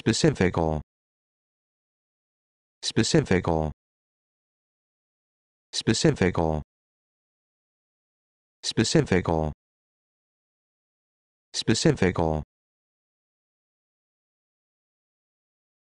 specifical specifical specifical specifical specifical